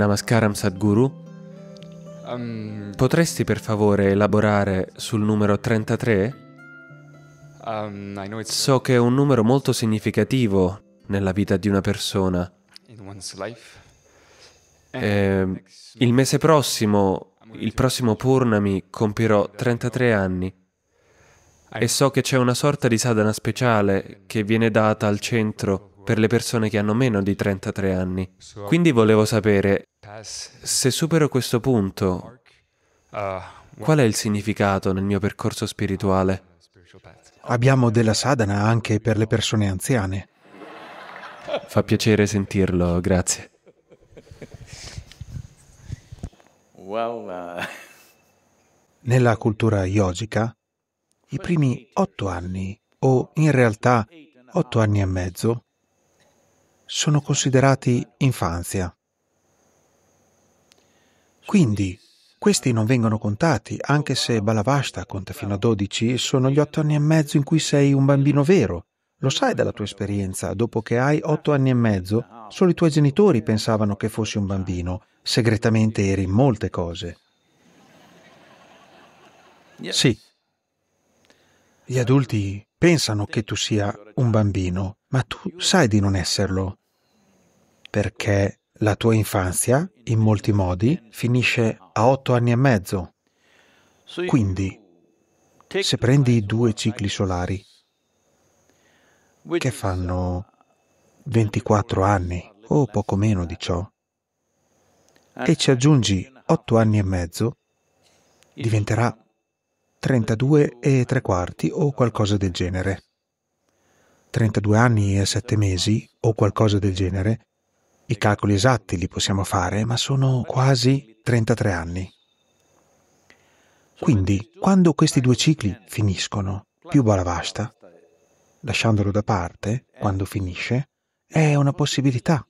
Namaskaram Sadhguru? Um, Potresti per favore elaborare sul numero 33? Um, so che è un numero molto significativo nella vita di una persona. Eh, il mese prossimo, il prossimo Purnami, compirò 33 anni e so che c'è una sorta di sadhana speciale che viene data al centro per le persone che hanno meno di 33 anni. Quindi volevo sapere, se supero questo punto, uh, qual è il significato nel mio percorso spirituale? Abbiamo della sadhana anche per le persone anziane. Fa piacere sentirlo, grazie. Nella cultura yogica, i primi otto anni, o in realtà otto anni e mezzo, sono considerati infanzia. Quindi, questi non vengono contati, anche se Balavasta conta fino a 12 e sono gli otto anni e mezzo in cui sei un bambino vero. Lo sai dalla tua esperienza, dopo che hai otto anni e mezzo, solo i tuoi genitori pensavano che fossi un bambino, segretamente eri in molte cose. Sì. Gli adulti pensano che tu sia un bambino, ma tu sai di non esserlo perché la tua infanzia, in molti modi, finisce a otto anni e mezzo. Quindi, se prendi due cicli solari, che fanno 24 anni o poco meno di ciò, e ci aggiungi otto anni e mezzo, diventerà 32 e tre quarti o qualcosa del genere. 32 anni e 7 mesi o qualcosa del genere i calcoli esatti li possiamo fare, ma sono quasi 33 anni. Quindi, quando questi due cicli finiscono, più Balavasta, lasciandolo da parte, quando finisce, è una possibilità.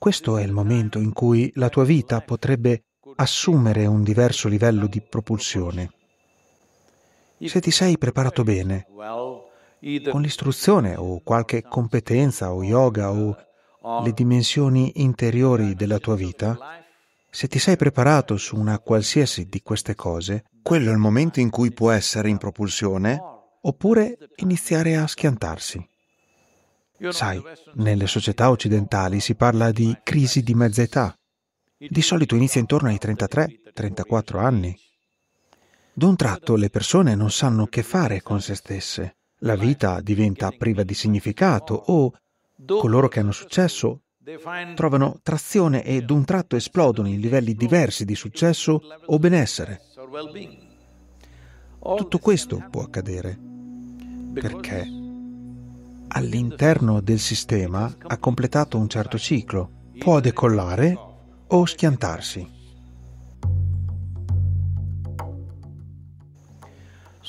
Questo è il momento in cui la tua vita potrebbe assumere un diverso livello di propulsione. Se ti sei preparato bene, con l'istruzione o qualche competenza o yoga o le dimensioni interiori della tua vita, se ti sei preparato su una qualsiasi di queste cose, quello è il momento in cui può essere in propulsione oppure iniziare a schiantarsi. Sai, nelle società occidentali si parla di crisi di mezza età. Di solito inizia intorno ai 33-34 anni. D'un tratto le persone non sanno che fare con se stesse. La vita diventa priva di significato o Coloro che hanno successo trovano trazione e d'un tratto esplodono in livelli diversi di successo o benessere. Tutto questo può accadere perché all'interno del sistema ha completato un certo ciclo, può decollare o schiantarsi.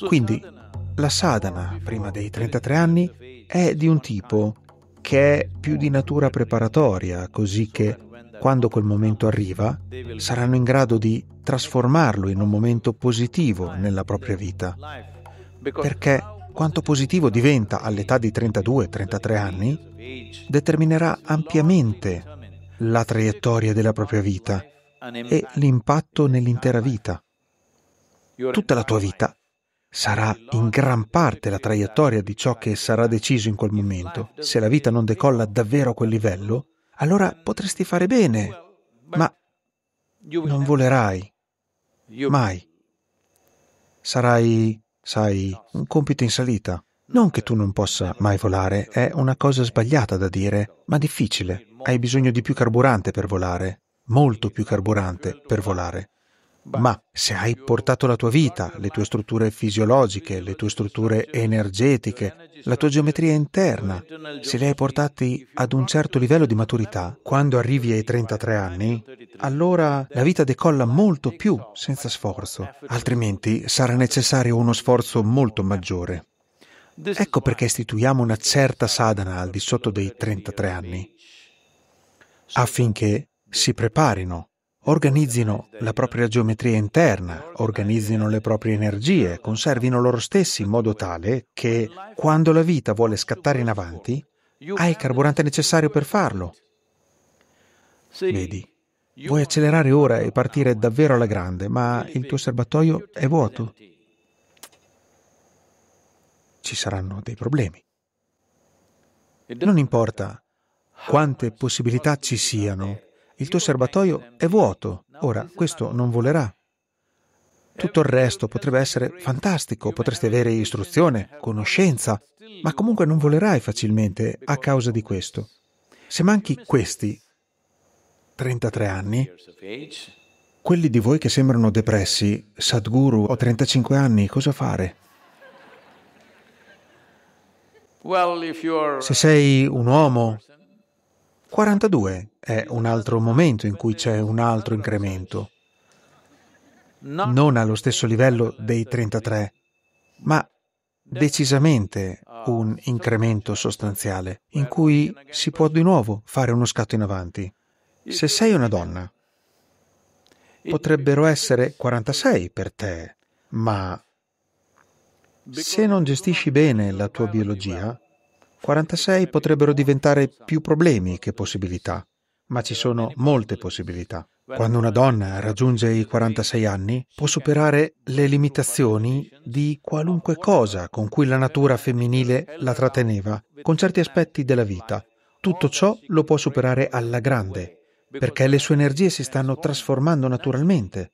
Quindi la sadhana, prima dei 33 anni, è di un tipo che è più di natura preparatoria, così che quando quel momento arriva saranno in grado di trasformarlo in un momento positivo nella propria vita. Perché quanto positivo diventa all'età di 32-33 anni determinerà ampiamente la traiettoria della propria vita e l'impatto nell'intera vita. Tutta la tua vita sarà in gran parte la traiettoria di ciò che sarà deciso in quel momento. Se la vita non decolla davvero a quel livello, allora potresti fare bene, ma non volerai. Mai. Sarai, sai, un compito in salita. Non che tu non possa mai volare, è una cosa sbagliata da dire, ma difficile. Hai bisogno di più carburante per volare, molto più carburante per volare. Ma se hai portato la tua vita, le tue strutture fisiologiche, le tue strutture energetiche, la tua geometria interna, se li hai portati ad un certo livello di maturità, quando arrivi ai 33 anni, allora la vita decolla molto più senza sforzo, altrimenti sarà necessario uno sforzo molto maggiore. Ecco perché istituiamo una certa sadhana al di sotto dei 33 anni, affinché si preparino organizzino la propria geometria interna, organizzino le proprie energie, conservino loro stessi in modo tale che quando la vita vuole scattare in avanti, hai il carburante necessario per farlo. Vedi, vuoi accelerare ora e partire davvero alla grande, ma il tuo serbatoio è vuoto. Ci saranno dei problemi. Non importa quante possibilità ci siano il tuo serbatoio è vuoto. Ora, questo non volerà. Tutto il resto potrebbe essere fantastico, potresti avere istruzione, conoscenza, ma comunque non volerai facilmente a causa di questo. Se manchi questi 33 anni, quelli di voi che sembrano depressi, Sadhguru, ho 35 anni, cosa fare? Se sei un uomo 42 è un altro momento in cui c'è un altro incremento, non allo stesso livello dei 33, ma decisamente un incremento sostanziale in cui si può di nuovo fare uno scatto in avanti. Se sei una donna, potrebbero essere 46 per te, ma se non gestisci bene la tua biologia, 46 potrebbero diventare più problemi che possibilità, ma ci sono molte possibilità. Quando una donna raggiunge i 46 anni, può superare le limitazioni di qualunque cosa con cui la natura femminile la tratteneva, con certi aspetti della vita. Tutto ciò lo può superare alla grande, perché le sue energie si stanno trasformando naturalmente.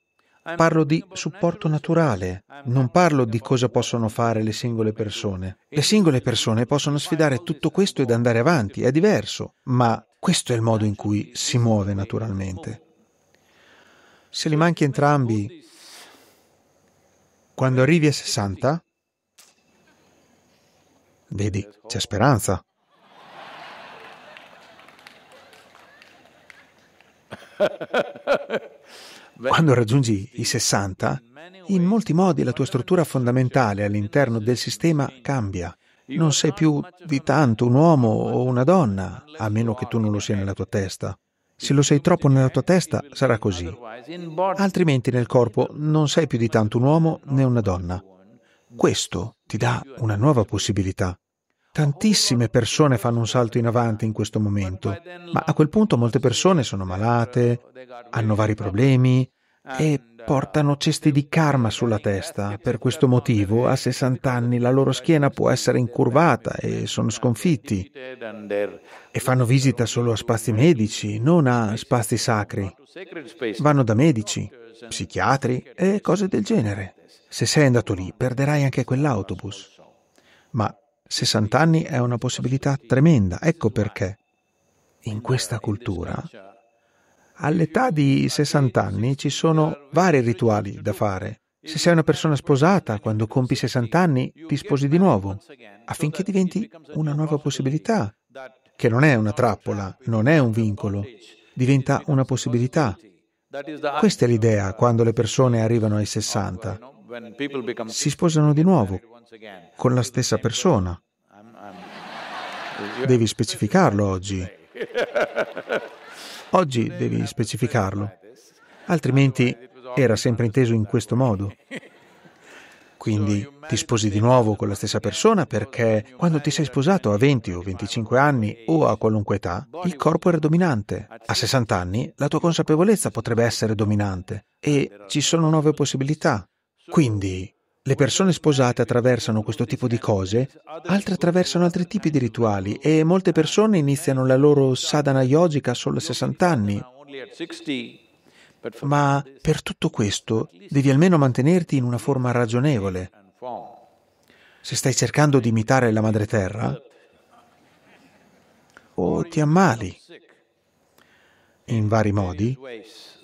Parlo di supporto naturale, non parlo di cosa possono fare le singole persone. Le singole persone possono sfidare tutto questo ed andare avanti, è diverso, ma questo è il modo in cui si muove naturalmente. Se li manchi entrambi, quando arrivi a 60, vedi, c'è speranza. Quando raggiungi i 60, in molti modi la tua struttura fondamentale all'interno del sistema cambia. Non sei più di tanto un uomo o una donna, a meno che tu non lo sia nella tua testa. Se lo sei troppo nella tua testa, sarà così. Altrimenti nel corpo non sei più di tanto un uomo né una donna. Questo ti dà una nuova possibilità. Tantissime persone fanno un salto in avanti in questo momento, ma a quel punto molte persone sono malate, hanno vari problemi e portano cesti di karma sulla testa. Per questo motivo, a 60 anni la loro schiena può essere incurvata e sono sconfitti. E fanno visita solo a spazi medici, non a spazi sacri. Vanno da medici, psichiatri e cose del genere. Se sei andato lì, perderai anche quell'autobus. Ma 60 anni è una possibilità tremenda, ecco perché in questa cultura all'età di 60 anni ci sono vari rituali da fare. Se sei una persona sposata, quando compi 60 anni ti sposi di nuovo, affinché diventi una nuova possibilità, che non è una trappola, non è un vincolo, diventa una possibilità. Questa è l'idea quando le persone arrivano ai 60 si sposano di nuovo con la stessa persona. Devi specificarlo oggi. Oggi devi specificarlo, altrimenti era sempre inteso in questo modo. Quindi ti sposi di nuovo con la stessa persona perché quando ti sei sposato a 20 o 25 anni o a qualunque età, il corpo era dominante. A 60 anni la tua consapevolezza potrebbe essere dominante e ci sono nuove possibilità. Quindi le persone sposate attraversano questo tipo di cose, altre attraversano altri tipi di rituali e molte persone iniziano la loro sadhana yogica solo a 60 anni. Ma per tutto questo devi almeno mantenerti in una forma ragionevole. Se stai cercando di imitare la madre terra, o ti ammali in vari modi,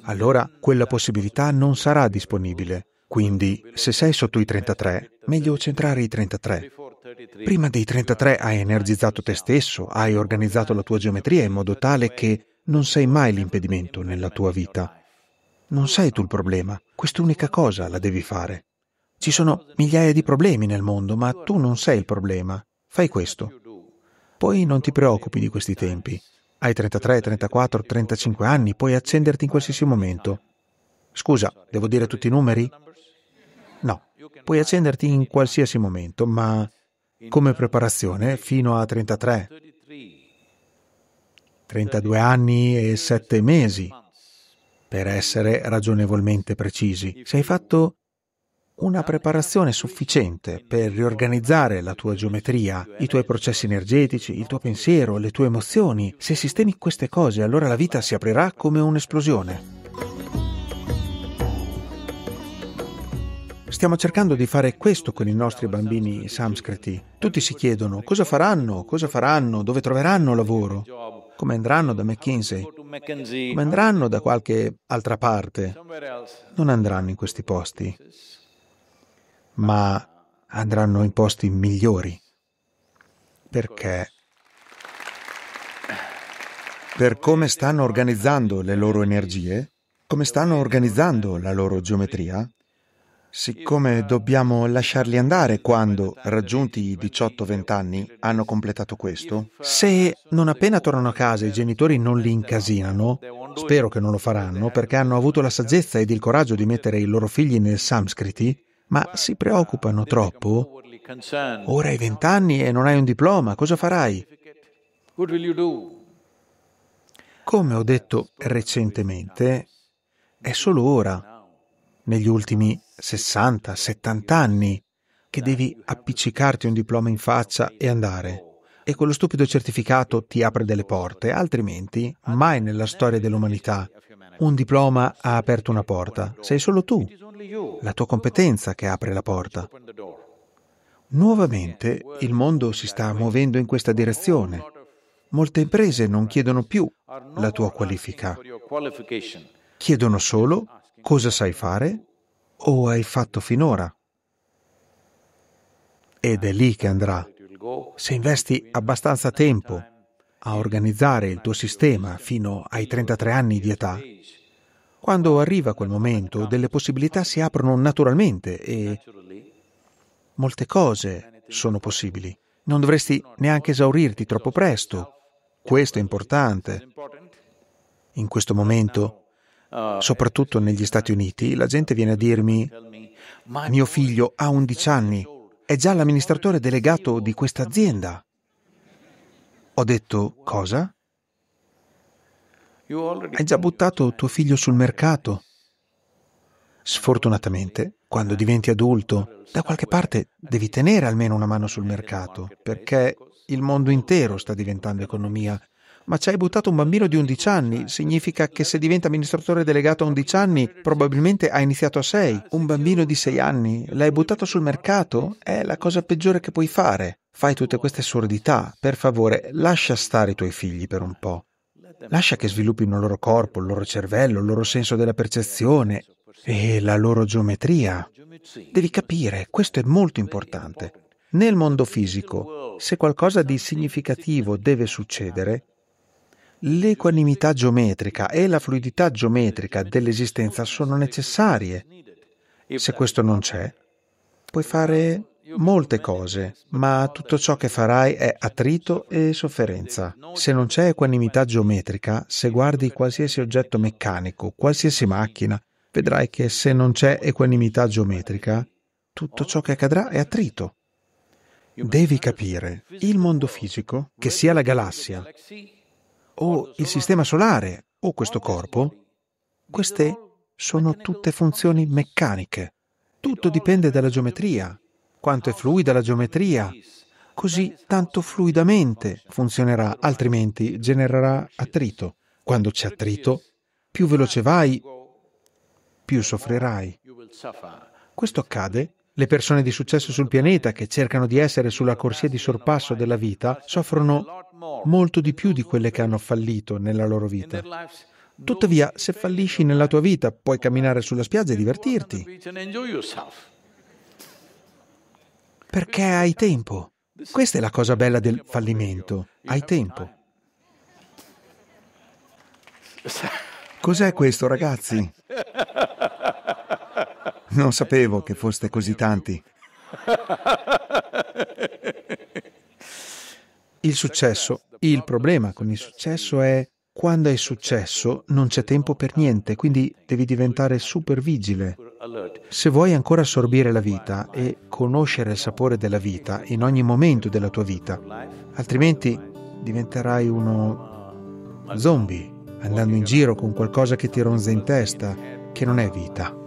allora quella possibilità non sarà disponibile. Quindi, se sei sotto i 33, meglio centrare i 33. Prima dei 33 hai energizzato te stesso, hai organizzato la tua geometria in modo tale che non sei mai l'impedimento nella tua vita. Non sei tu il problema, quest'unica cosa la devi fare. Ci sono migliaia di problemi nel mondo, ma tu non sei il problema. Fai questo. Poi non ti preoccupi di questi tempi. Hai 33, 34, 35 anni, puoi accenderti in qualsiasi momento. Scusa, devo dire tutti i numeri? No, puoi accenderti in qualsiasi momento, ma come preparazione fino a 33, 32 anni e 7 mesi, per essere ragionevolmente precisi. Se hai fatto una preparazione sufficiente per riorganizzare la tua geometria, i tuoi processi energetici, il tuo pensiero, le tue emozioni, se sistemi queste cose, allora la vita si aprirà come un'esplosione. Stiamo cercando di fare questo con i nostri bambini samskriti. Tutti si chiedono cosa faranno, cosa faranno, dove troveranno lavoro, come andranno da McKinsey, come andranno da qualche altra parte. Non andranno in questi posti, ma andranno in posti migliori. Perché? Per come stanno organizzando le loro energie, come stanno organizzando la loro geometria, Siccome dobbiamo lasciarli andare quando, raggiunti i 18-20 anni, hanno completato questo, se non appena tornano a casa i genitori non li incasinano, spero che non lo faranno perché hanno avuto la saggezza ed il coraggio di mettere i loro figli nel Samskriti, ma si preoccupano troppo. Ora hai 20 anni e non hai un diploma, cosa farai? Come ho detto recentemente, è solo ora negli ultimi 60-70 anni che devi appiccicarti un diploma in faccia e andare. E quello stupido certificato ti apre delle porte, altrimenti mai nella storia dell'umanità un diploma ha aperto una porta. Sei solo tu, la tua competenza che apre la porta. Nuovamente il mondo si sta muovendo in questa direzione. Molte imprese non chiedono più la tua qualifica, chiedono solo cosa sai fare o hai fatto finora. Ed è lì che andrà. Se investi abbastanza tempo a organizzare il tuo sistema fino ai 33 anni di età, quando arriva quel momento delle possibilità si aprono naturalmente e molte cose sono possibili. Non dovresti neanche esaurirti troppo presto. Questo è importante. In questo momento eh, soprattutto negli Stati Uniti la gente viene a dirmi, mio figlio ha 11 anni, è già l'amministratore delegato di questa azienda. Ho detto, cosa? Hai già buttato tuo figlio sul mercato. Sfortunatamente, quando diventi adulto, da qualche parte devi tenere almeno una mano sul mercato, perché il mondo intero sta diventando economia ma ci hai buttato un bambino di 11 anni. Significa che se diventa amministratore delegato a 11 anni, probabilmente ha iniziato a 6. Un bambino di 6 anni, l'hai buttato sul mercato? È la cosa peggiore che puoi fare. Fai tutte queste assurdità. Per favore, lascia stare i tuoi figli per un po'. Lascia che sviluppino il loro corpo, il loro cervello, il loro senso della percezione e la loro geometria. Devi capire, questo è molto importante. Nel mondo fisico, se qualcosa di significativo deve succedere, l'equanimità geometrica e la fluidità geometrica dell'esistenza sono necessarie. Se questo non c'è, puoi fare molte cose, ma tutto ciò che farai è attrito e sofferenza. Se non c'è equanimità geometrica, se guardi qualsiasi oggetto meccanico, qualsiasi macchina, vedrai che se non c'è equanimità geometrica, tutto ciò che accadrà è attrito. Devi capire, il mondo fisico, che sia la galassia, o il sistema solare o questo corpo, queste sono tutte funzioni meccaniche. Tutto dipende dalla geometria. Quanto è fluida la geometria, così tanto fluidamente funzionerà, altrimenti genererà attrito. Quando c'è attrito, più veloce vai, più soffrirai. Questo accade le persone di successo sul pianeta che cercano di essere sulla corsia di sorpasso della vita soffrono molto di più di quelle che hanno fallito nella loro vita. Tuttavia, se fallisci nella tua vita, puoi camminare sulla spiaggia e divertirti. Perché hai tempo. Questa è la cosa bella del fallimento. Hai tempo. Cos'è questo, ragazzi? Non sapevo che foste così tanti. Il successo, il problema con il successo è quando hai successo non c'è tempo per niente, quindi devi diventare super vigile. Se vuoi ancora assorbire la vita e conoscere il sapore della vita in ogni momento della tua vita, altrimenti diventerai uno zombie, andando in giro con qualcosa che ti ronza in testa, che non è vita.